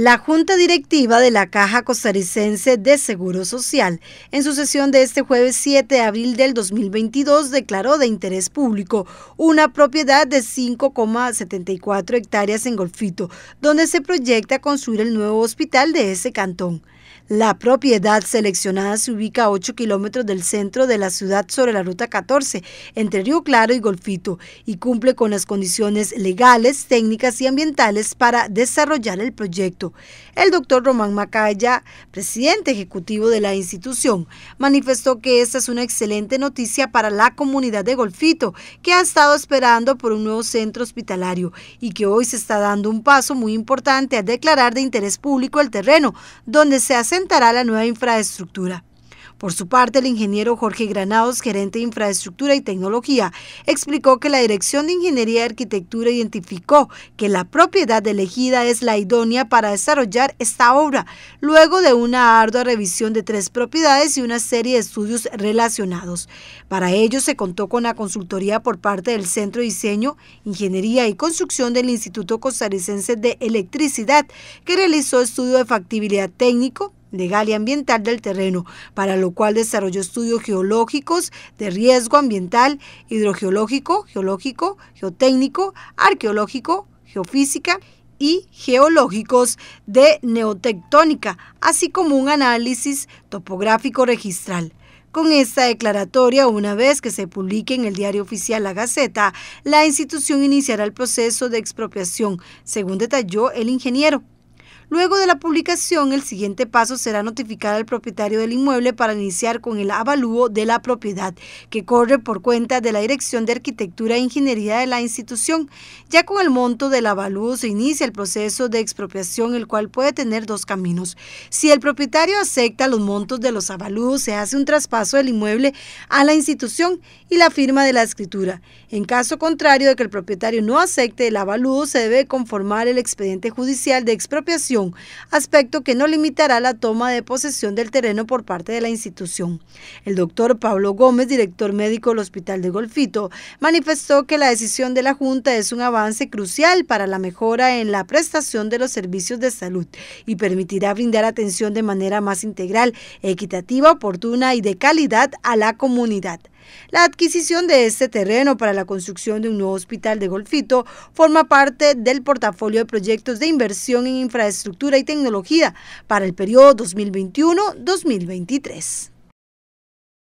La Junta Directiva de la Caja Costarricense de Seguro Social, en su sesión de este jueves 7 de abril del 2022, declaró de interés público una propiedad de 5,74 hectáreas en Golfito, donde se proyecta construir el nuevo hospital de ese cantón. La propiedad seleccionada se ubica a 8 kilómetros del centro de la ciudad sobre la ruta 14, entre Río Claro y Golfito, y cumple con las condiciones legales, técnicas y ambientales para desarrollar el proyecto. El doctor Román Macaya, presidente ejecutivo de la institución, manifestó que esta es una excelente noticia para la comunidad de Golfito, que ha estado esperando por un nuevo centro hospitalario y que hoy se está dando un paso muy importante a declarar de interés público el terreno, donde se hace la nueva infraestructura. Por su parte, el ingeniero Jorge Granados, gerente de infraestructura y tecnología, explicó que la Dirección de Ingeniería y Arquitectura identificó que la propiedad elegida es la idónea para desarrollar esta obra, luego de una ardua revisión de tres propiedades y una serie de estudios relacionados. Para ello se contó con la consultoría por parte del Centro de Diseño, Ingeniería y Construcción del Instituto Costarricense de Electricidad, que realizó estudio de factibilidad técnico, legal y ambiental del terreno, para lo cual desarrolló estudios geológicos de riesgo ambiental, hidrogeológico, geológico, geotécnico, arqueológico, geofísica y geológicos de neotectónica, así como un análisis topográfico registral. Con esta declaratoria, una vez que se publique en el diario oficial La Gaceta, la institución iniciará el proceso de expropiación, según detalló el ingeniero. Luego de la publicación, el siguiente paso será notificar al propietario del inmueble para iniciar con el avalúo de la propiedad, que corre por cuenta de la Dirección de Arquitectura e Ingeniería de la institución. Ya con el monto del avalúo se inicia el proceso de expropiación, el cual puede tener dos caminos. Si el propietario acepta los montos de los avalúos, se hace un traspaso del inmueble a la institución y la firma de la escritura. En caso contrario de que el propietario no acepte el avalúo, se debe conformar el expediente judicial de expropiación aspecto que no limitará la toma de posesión del terreno por parte de la institución. El doctor Pablo Gómez, director médico del Hospital de Golfito, manifestó que la decisión de la Junta es un avance crucial para la mejora en la prestación de los servicios de salud y permitirá brindar atención de manera más integral, equitativa, oportuna y de calidad a la comunidad. La adquisición de este terreno para la construcción de un nuevo hospital de Golfito forma parte del portafolio de proyectos de inversión en infraestructura y tecnología para el periodo 2021-2023.